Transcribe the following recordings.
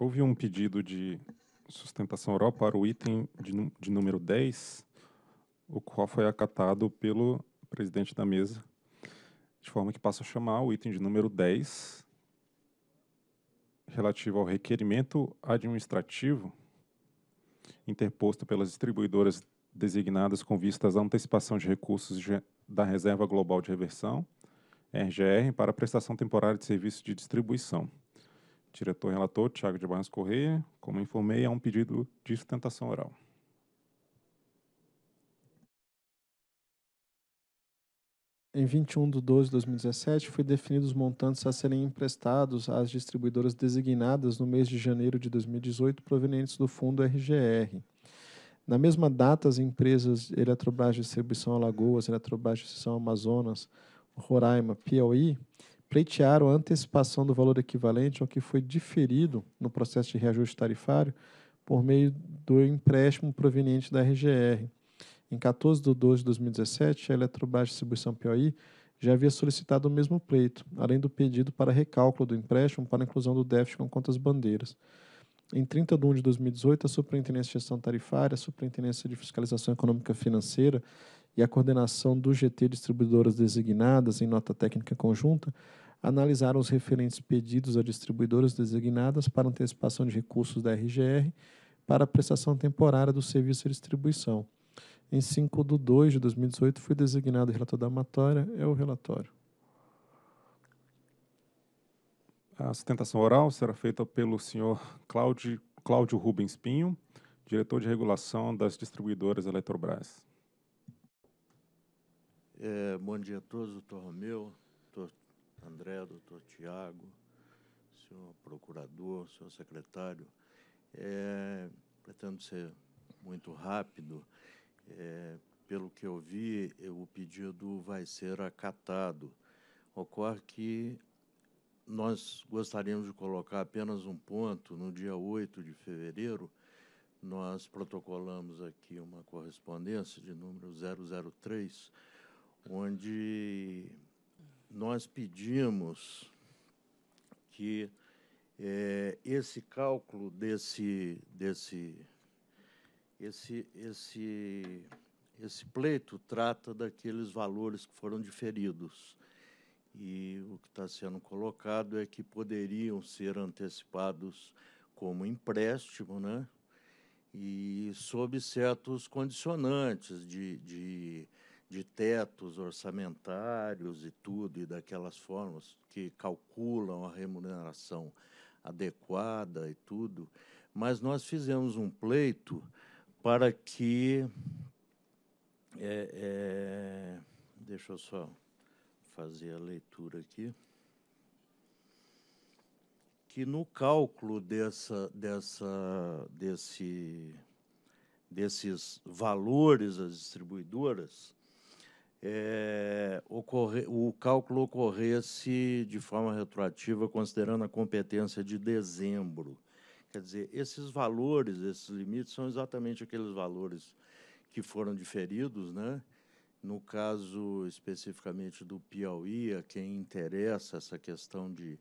Houve um pedido de sustentação oral para o item de, de número 10, o qual foi acatado pelo presidente da mesa, de forma que passo a chamar o item de número 10, relativo ao requerimento administrativo interposto pelas distribuidoras designadas com vistas à antecipação de recursos da Reserva Global de Reversão, RGR, para prestação temporária de serviço de distribuição diretor relator, Tiago de Barros Correia. Como informei, há é um pedido de sustentação oral. Em 21 de 12 de 2017, foi definido os montantes a serem emprestados às distribuidoras designadas no mês de janeiro de 2018 provenientes do fundo RGR. Na mesma data, as empresas Eletrobras Distribuição Alagoas, Eletrobras Distribuição Amazonas, Roraima, Piauí, pleitearam a antecipação do valor equivalente ao que foi diferido no processo de reajuste tarifário por meio do empréstimo proveniente da RGR. Em 14 de 12 de 2017, a Eletrobras Distribuição Piauí já havia solicitado o mesmo pleito, além do pedido para recálculo do empréstimo para inclusão do déficit com contas bandeiras. Em 30 de 1 de 2018, a Superintendência de Gestão Tarifária, a Superintendência de Fiscalização Econômica Financeira e a coordenação do GT Distribuidoras Designadas, em nota técnica conjunta, analisaram os referentes pedidos a distribuidoras designadas para antecipação de recursos da RGR para a prestação temporária do serviço de distribuição. Em 5 de 2 de 2018, foi designado relator da matéria, é o relatório. A sustentação oral será feita pelo senhor Cláudio, Cláudio Rubens Pinho, diretor de regulação das distribuidoras Eletrobras. É, bom dia a todos, doutor Romeu, doutor André, doutor Tiago, senhor procurador, senhor secretário. É, pretendo ser muito rápido. É, pelo que eu vi, é, o pedido vai ser acatado. Ocorre que nós gostaríamos de colocar apenas um ponto. No dia 8 de fevereiro, nós protocolamos aqui uma correspondência de número 003 onde nós pedimos que é, esse cálculo desse, desse, esse, esse, esse pleito trata daqueles valores que foram diferidos. E o que está sendo colocado é que poderiam ser antecipados como empréstimo, né? E sob certos condicionantes de, de de tetos orçamentários e tudo, e daquelas formas que calculam a remuneração adequada e tudo, mas nós fizemos um pleito para que. É, é, deixa eu só fazer a leitura aqui. Que no cálculo dessa, dessa, desse, desses valores às distribuidoras, é, ocorre, o cálculo ocorresse de forma retroativa, considerando a competência de dezembro. Quer dizer, esses valores, esses limites, são exatamente aqueles valores que foram diferidos, né? No caso especificamente do Piauí, a quem interessa essa questão de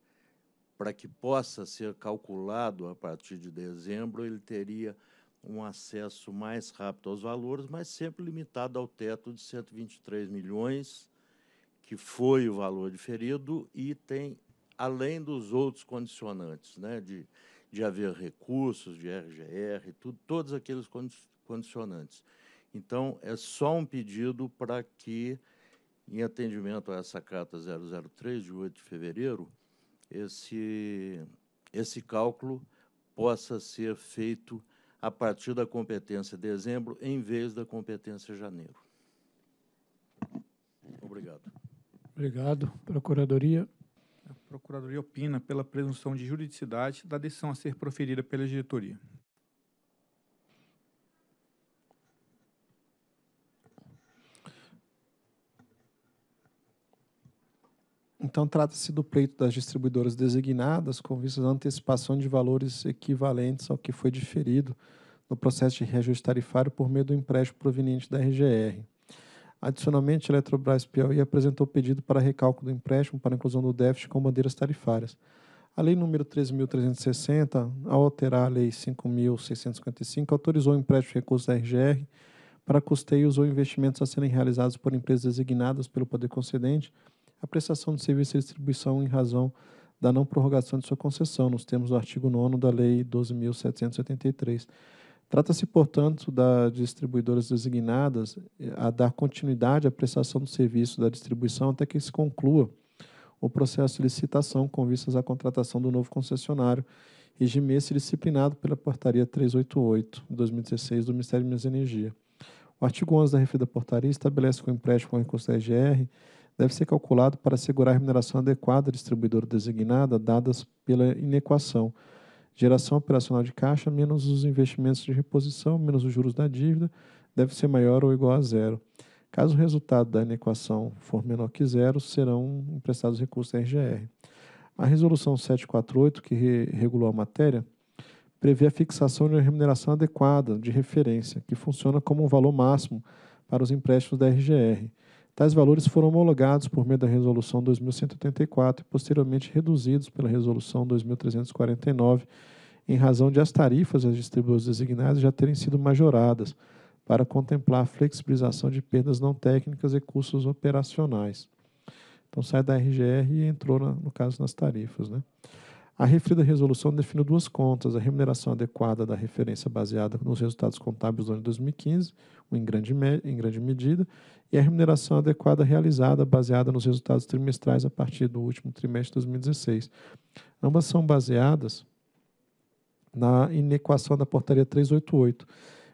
para que possa ser calculado a partir de dezembro, ele teria um acesso mais rápido aos valores, mas sempre limitado ao teto de 123 milhões, que foi o valor deferido e tem além dos outros condicionantes, né, de, de haver recursos, de RGR, tudo, todos aqueles condicionantes. Então, é só um pedido para que, em atendimento a essa carta 003, de 8 de fevereiro, esse, esse cálculo possa ser feito a partir da competência dezembro em vez da competência janeiro. Obrigado. Obrigado. Procuradoria. A Procuradoria opina pela presunção de juridicidade da decisão a ser proferida pela diretoria. Então, trata-se do pleito das distribuidoras designadas com vistas à antecipação de valores equivalentes ao que foi diferido no processo de reajuste tarifário por meio do empréstimo proveniente da RGR. Adicionalmente, a Eletrobras Piauí apresentou pedido para recálculo do empréstimo para inclusão do déficit com bandeiras tarifárias. A Lei número 13.360, ao alterar a Lei 5.655, autorizou o empréstimo de recursos da RGR para custeios ou investimentos a serem realizados por empresas designadas pelo poder concedente a prestação de serviço de distribuição em razão da não prorrogação de sua concessão, nos termos do artigo 9 da Lei 12.773. Trata-se, portanto, das distribuidoras designadas eh, a dar continuidade à prestação do serviço da distribuição até que se conclua o processo de licitação com vistas à contratação do novo concessionário, regime esse disciplinado pela Portaria 388-2016 do Ministério de Minas e Energia. O artigo 11 da referida portaria estabelece que o empréstimo com recurso da EGR deve ser calculado para assegurar a remuneração adequada à distribuidora designada, dadas pela inequação. Geração operacional de caixa menos os investimentos de reposição, menos os juros da dívida, deve ser maior ou igual a zero. Caso o resultado da inequação for menor que zero, serão emprestados recursos da RGR. A Resolução 748, que re regulou a matéria, prevê a fixação de uma remuneração adequada de referência, que funciona como um valor máximo para os empréstimos da RGR. Tais valores foram homologados por meio da Resolução 2184 e posteriormente reduzidos pela Resolução 2349, em razão de as tarifas das distribuidoras designadas já terem sido majoradas, para contemplar a flexibilização de perdas não técnicas e custos operacionais. Então, sai da RGR e entrou, no caso, nas tarifas. Né? A referida resolução definiu duas contas, a remuneração adequada da referência baseada nos resultados contábeis do ano de 2015, em grande, em grande medida, e a remuneração adequada realizada baseada nos resultados trimestrais a partir do último trimestre de 2016. Ambas são baseadas na inequação da portaria 388,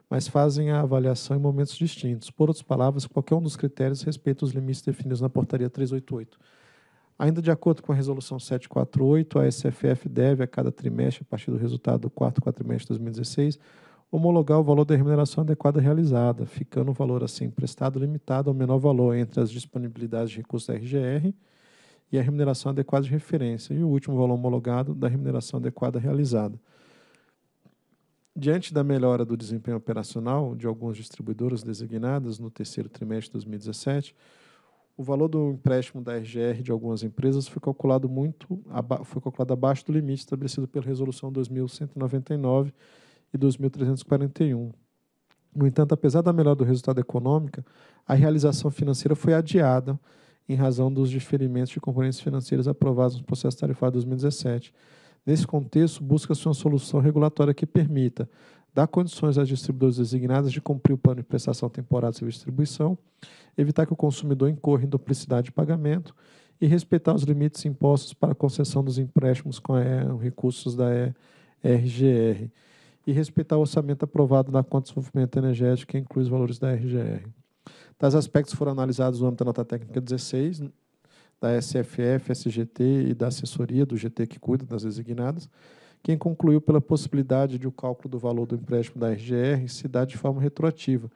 mas fazem a avaliação em momentos distintos. Por outras palavras, qualquer um dos critérios respeita os limites definidos na portaria 388. Ainda de acordo com a resolução 748, a SFF deve, a cada trimestre, a partir do resultado do quarto quatrimestre de 2016, homologar o valor da remuneração adequada realizada, ficando o valor assim prestado limitado ao menor valor entre as disponibilidades de recursos da RGR e a remuneração adequada de referência, e o último valor homologado da remuneração adequada realizada. Diante da melhora do desempenho operacional de alguns distribuidores designadas no terceiro trimestre de 2017, o valor do empréstimo da RGR de algumas empresas foi calculado muito foi calculado abaixo do limite estabelecido pela resolução 2199 e 2341. No entanto, apesar da melhora do resultado econômico, a realização financeira foi adiada em razão dos diferimentos de componentes financeiros aprovados no processo tarifário de 2017. Nesse contexto, busca-se uma solução regulatória que permita dar condições às distribuidoras designadas de cumprir o plano de prestação temporária de serviço de distribuição, evitar que o consumidor incorra em duplicidade de pagamento e respeitar os limites impostos para a concessão dos empréstimos com recursos da RGR e respeitar o orçamento aprovado na conta de desenvolvimento energético, que inclui os valores da RGR. Tais aspectos foram analisados no âmbito da nota técnica 16, da SFF, SGT e da assessoria do GT que cuida das designadas, quem concluiu pela possibilidade de o cálculo do valor do empréstimo da RGR se dar de forma retroativa,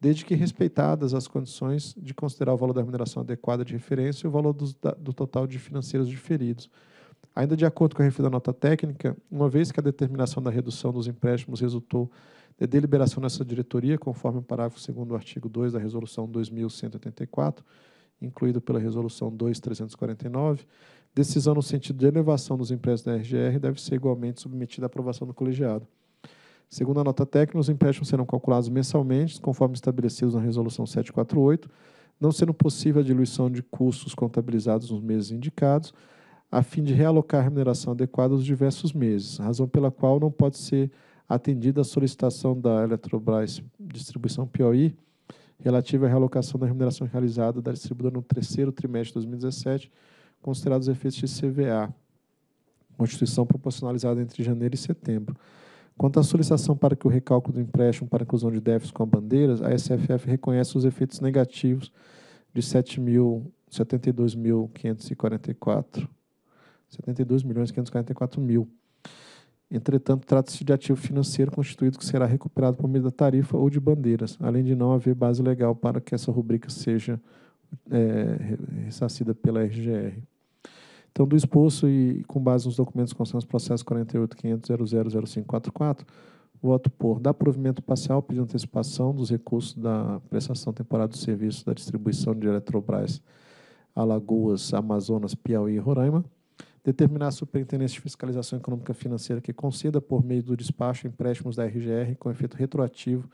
desde que respeitadas as condições de considerar o valor da remuneração adequada de referência e o valor do, do total de financeiros diferidos. Ainda de acordo com a referida nota técnica, uma vez que a determinação da redução dos empréstimos resultou de deliberação nessa diretoria, conforme o parágrafo 2 do artigo 2 da Resolução 2184, incluído pela Resolução 2349, Decisão no sentido de elevação dos empréstimos da RGR deve ser igualmente submetida à aprovação do colegiado. Segundo a nota técnica, os empréstimos serão calculados mensalmente, conforme estabelecidos na Resolução 748, não sendo possível a diluição de custos contabilizados nos meses indicados, a fim de realocar a remuneração adequada aos diversos meses, razão pela qual não pode ser atendida a solicitação da Eletrobras Distribuição POI relativa à realocação da remuneração realizada da distribuidora no terceiro trimestre de 2017 considerados efeitos de CVA, constituição proporcionalizada entre janeiro e setembro. Quanto à solicitação para que o recálculo do empréstimo para inclusão de déficit com a bandeiras, a SFF reconhece os efeitos negativos de 72.544, 72 milhões mil. Entretanto, trata-se de ativo financeiro constituído que será recuperado por meio da tarifa ou de bandeiras, além de não haver base legal para que essa rubrica seja é, ressarcida pela RGR. Então, do exposto e com base nos documentos constantes processo 48.500.000544, voto por dar provimento parcial pedindo antecipação dos recursos da prestação temporária do serviço da distribuição de Eletrobras Alagoas, Amazonas, Piauí e Roraima, determinar a Superintendência de Fiscalização Econômica Financeira que conceda, por meio do despacho, empréstimos da RGR com efeito retroativo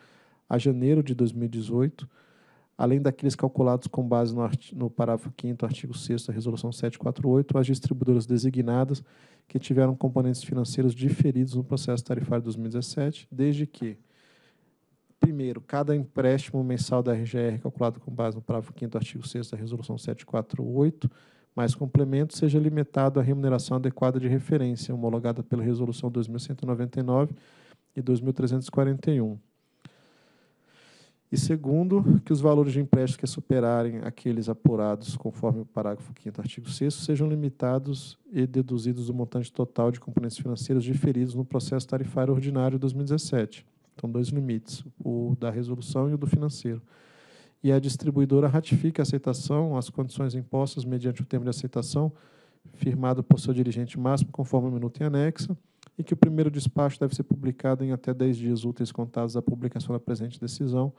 a janeiro de 2018, além daqueles calculados com base no, no parágrafo 5 artigo 6 da Resolução 748, as distribuidoras designadas que tiveram componentes financeiros diferidos no processo tarifário de 2017, desde que, primeiro, cada empréstimo mensal da RGR calculado com base no parágrafo 5 artigo 6 da Resolução 748, mais complemento, seja limitado à remuneração adequada de referência, homologada pela Resolução 2199 e 2341. E segundo, que os valores de empréstimo que superarem aqueles apurados conforme o parágrafo 5 artigo 6 sejam limitados e deduzidos do montante total de componentes financeiros diferidos no processo tarifário ordinário de 2017. Então, dois limites, o da resolução e o do financeiro. E a distribuidora ratifica a aceitação, as condições impostas mediante o termo de aceitação firmado por seu dirigente máximo, conforme o minuto em anexo, e que o primeiro despacho deve ser publicado em até 10 dias úteis contados da publicação da presente decisão,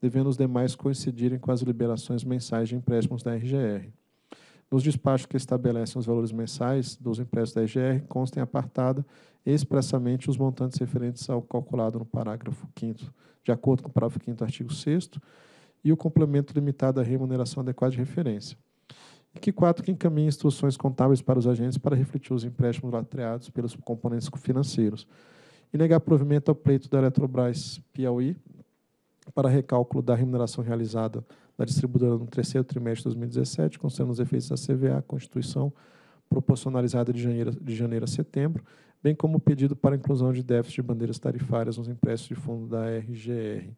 devendo os demais coincidirem com as liberações mensais de empréstimos da RGR. Nos despachos que estabelecem os valores mensais dos empréstimos da RGR, constem apartada expressamente os montantes referentes ao calculado no parágrafo 5 de acordo com o parágrafo 5 artigo 6 e o complemento limitado à remuneração adequada de referência. Que quatro, que encaminha instruções contábeis para os agentes para refletir os empréstimos latreados pelos componentes financeiros. E negar provimento ao pleito da Eletrobras Piauí para recálculo da remuneração realizada da distribuidora no terceiro trimestre de 2017, considerando os efeitos da CVA, Constituição, proporcionalizada de janeiro, de janeiro a setembro, bem como o pedido para inclusão de déficit de bandeiras tarifárias nos empréstimos de fundo da RGR,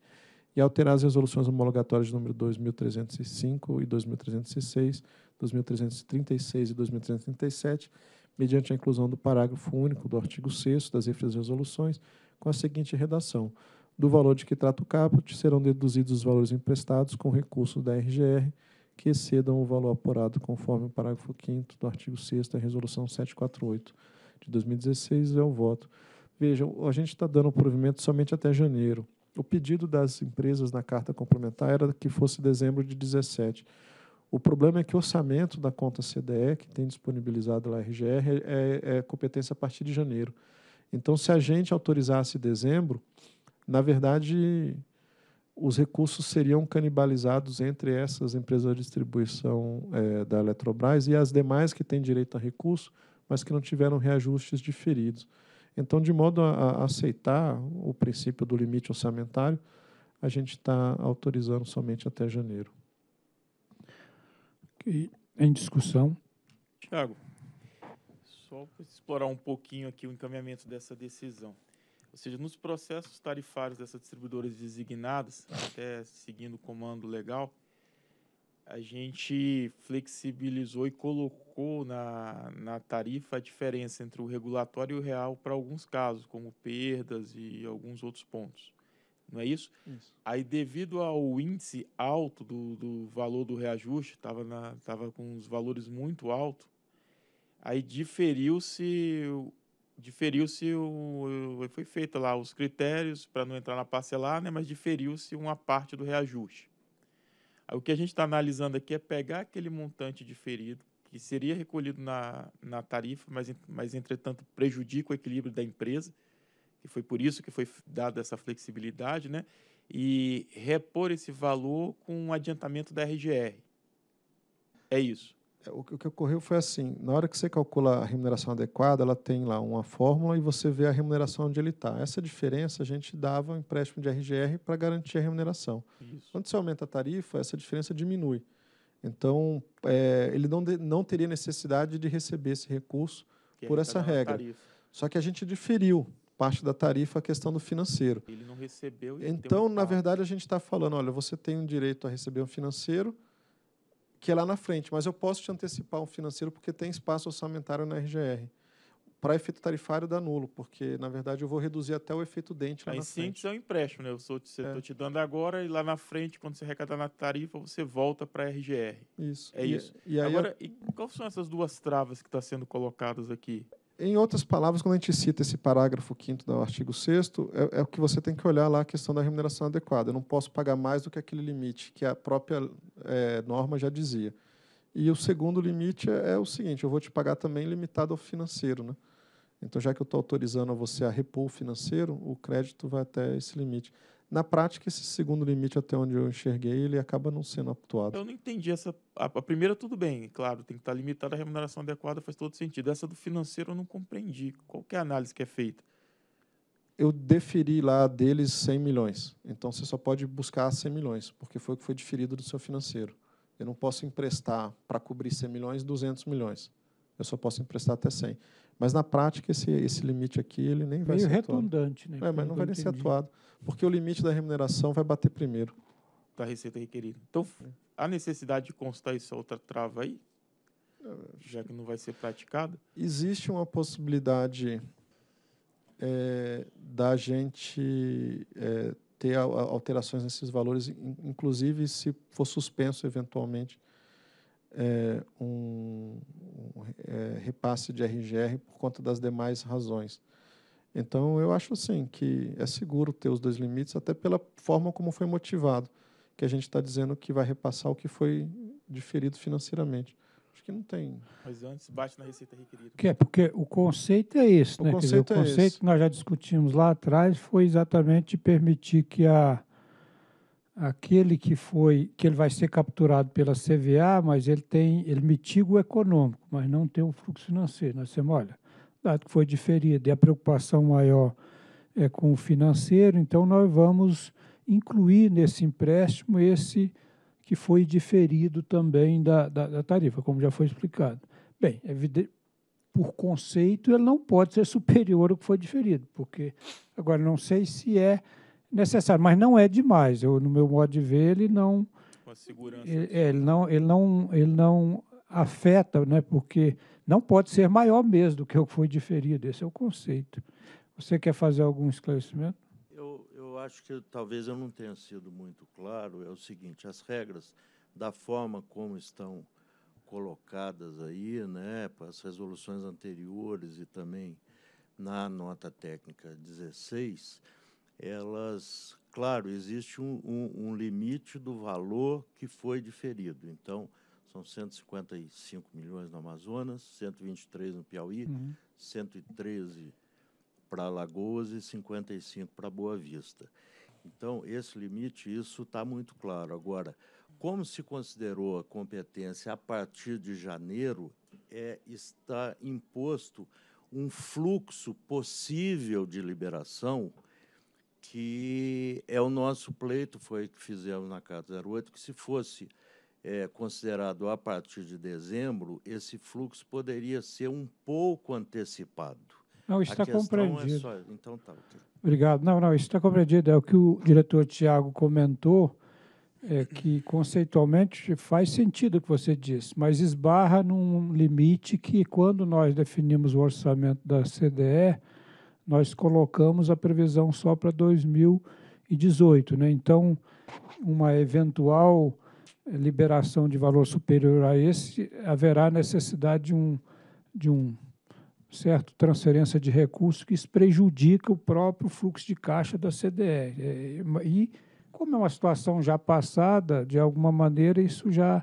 e alterar as resoluções homologatórias número 2.305 e 2.306, 2336 e 2337, mediante a inclusão do parágrafo único do artigo 6 das referidas resoluções, com a seguinte redação: Do valor de que trata o caput serão deduzidos os valores emprestados com recurso da RGR que excedam o valor apurado conforme o parágrafo 5 do artigo 6 da resolução 748 de 2016 é o voto. Vejam, a gente está dando o provimento somente até janeiro. O pedido das empresas na carta complementar era que fosse dezembro de 17. O problema é que o orçamento da conta CDE, que tem disponibilizado lá a RGR, é, é, é competência a partir de janeiro. Então, se a gente autorizasse dezembro, na verdade, os recursos seriam canibalizados entre essas empresas de distribuição é, da Eletrobras e as demais que têm direito a recurso, mas que não tiveram reajustes diferidos. Então, de modo a, a aceitar o princípio do limite orçamentário, a gente está autorizando somente até janeiro e em discussão. Tiago, só para explorar um pouquinho aqui o encaminhamento dessa decisão. Ou seja, nos processos tarifários dessas distribuidoras designadas, até seguindo o comando legal, a gente flexibilizou e colocou na, na tarifa a diferença entre o regulatório e o real para alguns casos, como perdas e alguns outros pontos não é isso? isso? Aí, devido ao índice alto do, do valor do reajuste, estava tava com os valores muito altos, aí diferiu-se diferiu-se foi feita lá os critérios para não entrar na parcelar, né, mas diferiu-se uma parte do reajuste. Aí, o que a gente está analisando aqui é pegar aquele montante diferido que seria recolhido na, na tarifa, mas, mas entretanto prejudica o equilíbrio da empresa, e foi por isso que foi dada essa flexibilidade, né? E repor esse valor com um adiantamento da RGR. É isso. É, o que ocorreu foi assim: na hora que você calcula a remuneração adequada, ela tem lá uma fórmula e você vê a remuneração onde ele está. Essa diferença a gente dava um empréstimo de RGR para garantir a remuneração. Isso. Quando você aumenta a tarifa, essa diferença diminui. Então, é, ele não, de, não teria necessidade de receber esse recurso que por essa regra. Só que a gente diferiu parte da tarifa a questão do financeiro. Ele não recebeu. então, um na verdade, a gente está falando, olha, você tem um direito a receber um financeiro que é lá na frente, mas eu posso te antecipar um financeiro porque tem espaço orçamentário na RGR. Para efeito tarifário dá nulo, porque na verdade eu vou reduzir até o efeito dente lá na frente. Aí é um empréstimo, né? Eu estou te, é. te dando agora e lá na frente, quando você arrecadar na tarifa, você volta para a RGR. Isso. É e, isso. E aí, agora, a... quais são essas duas travas que estão tá sendo colocadas aqui? Em outras palavras, quando a gente cita esse parágrafo 5 do artigo 6, é, é, o que você tem que olhar lá a questão da remuneração adequada. Eu não posso pagar mais do que aquele limite que a própria é, norma já dizia. E o segundo limite é, é, o seguinte: eu vou te pagar também limitado ao financeiro. Né? Então, já que eu estou autorizando a você a repor o financeiro, o crédito vai até esse limite. Na prática, esse segundo limite, até onde eu enxerguei, ele acaba não sendo atuado. Eu não entendi essa. A primeira, tudo bem, claro, tem que estar limitada a remuneração adequada, faz todo sentido. Essa do financeiro eu não compreendi. Qual é a análise que é feita? eu deferi lá deles 100 milhões. Então você só pode buscar 100 milhões, porque foi o que foi diferido do seu financeiro. Eu não posso emprestar para cobrir 100 milhões 200 milhões. Eu só posso emprestar até 100. Mas na prática esse, esse limite aqui ele nem vai Meio ser redundante, atuado. né? É, mas não vai nem ser atuado, porque o limite da remuneração vai bater primeiro da receita requerida. Então, há necessidade de constar essa é outra trava aí, já que não vai ser praticada? Existe uma possibilidade é, da gente é, ter alterações nesses valores, inclusive se for suspenso eventualmente é, um, um é, repasse de RGR por conta das demais razões. Então, eu acho assim que é seguro ter os dois limites, até pela forma como foi motivado, que a gente está dizendo que vai repassar o que foi diferido financeiramente. Acho que não tem. Mas antes bate na receita requerida. Que é porque o conceito é esse, o né? Conceito dizer, o é conceito que nós já discutimos lá atrás foi exatamente permitir que a aquele que foi que ele vai ser capturado pela CVA, mas ele tem ele mitiga o econômico, mas não tem o fluxo financeiro. Nós temos, olha, dado que foi diferido e a preocupação maior é com o financeiro, então nós vamos incluir nesse empréstimo esse que foi diferido também da, da, da tarifa, como já foi explicado. Bem, evidente, por conceito, ele não pode ser superior ao que foi diferido, porque agora não sei se é necessário, mas não é demais. Eu, no meu modo de ver, ele não. Ele, é, ele, não, ele não, ele não afeta, né? Porque não pode ser maior mesmo do que o que foi diferido. Esse é o conceito. Você quer fazer algum esclarecimento? Eu, eu acho que talvez eu não tenha sido muito claro. É o seguinte: as regras, da forma como estão colocadas aí, né, para as resoluções anteriores e também na nota técnica 16, elas, claro, existe um, um, um limite do valor que foi diferido. Então, são 155 milhões no Amazonas, 123 no Piauí, uhum. 113 para Lagoas e 55 para Boa Vista. Então, esse limite, isso está muito claro. Agora, como se considerou a competência a partir de janeiro, é, está imposto um fluxo possível de liberação que é o nosso pleito, foi que fizemos na Carta 08, que se fosse é, considerado a partir de dezembro, esse fluxo poderia ser um pouco antecipado. Não, tá está é compreendido. É só... Então tá. Obrigado. Não, não, isso está compreendido. É o que o diretor Tiago comentou, é que conceitualmente faz sentido o que você disse, mas esbarra num limite que, quando nós definimos o orçamento da CDE, nós colocamos a previsão só para 2018. Né? Então, uma eventual eh, liberação de valor superior a esse, haverá necessidade de um, de um certo transferência de recursos que isso prejudica o próprio fluxo de caixa da CDE. É, e, como é uma situação já passada, de alguma maneira isso já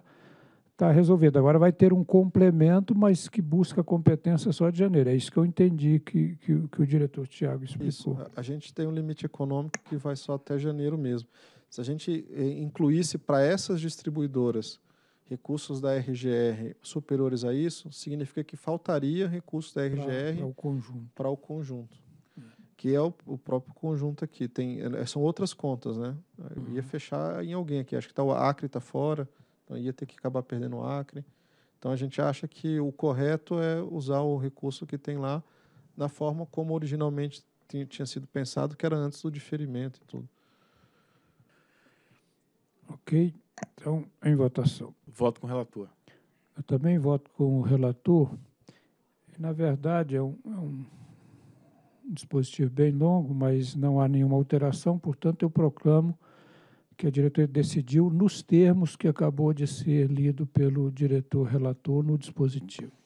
está resolvido. Agora vai ter um complemento, mas que busca competência só de janeiro. É isso que eu entendi que, que, que o diretor Tiago explicou. Isso. A gente tem um limite econômico que vai só até janeiro mesmo. Se a gente eh, incluísse para essas distribuidoras recursos da RGR superiores a isso, significa que faltaria recursos da RGR para o conjunto. o conjunto que é o, o, próprio conjunto aqui. Tem, eh, são outras contas, né? Eu uhum. ia fechar em alguém aqui. Acho que tá, o Acre está fora, então ia ter que acabar perdendo o Acre. Então a gente acha que o correto é usar o recurso que tem lá da forma como originalmente tinha sido pensado, que era antes do diferimento e tudo. Ok. Então, em votação. Voto com o relator. Eu também voto com o relator. Na verdade, é um, é um dispositivo bem longo, mas não há nenhuma alteração, portanto, eu proclamo que a diretoria decidiu nos termos que acabou de ser lido pelo diretor relator no dispositivo.